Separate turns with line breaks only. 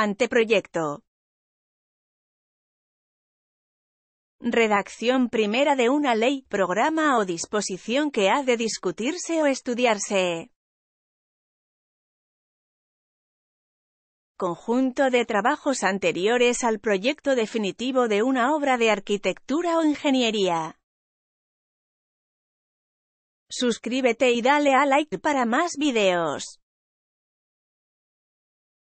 Anteproyecto. Redacción primera de una ley, programa o disposición que ha de discutirse o estudiarse. Conjunto de trabajos anteriores al proyecto definitivo de una obra de arquitectura o ingeniería.
Suscríbete y dale a like para más videos.